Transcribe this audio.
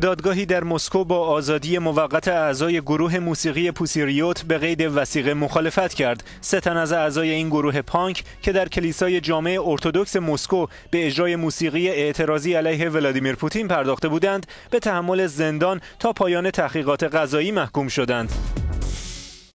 دادگاهی در مسکو با آزادی موقت اعضای گروه موسیقی پوسیریوت به قید وسیقه مخالفت کرد. سه تن از اعضای این گروه پانک که در کلیسای جامعه ارتودکس مسکو به اجرای موسیقی اعتراضی علیه ولادیمیر پوتین پرداخته بودند، به تحمل زندان تا پایان تحقیقات قضایی محکوم شدند.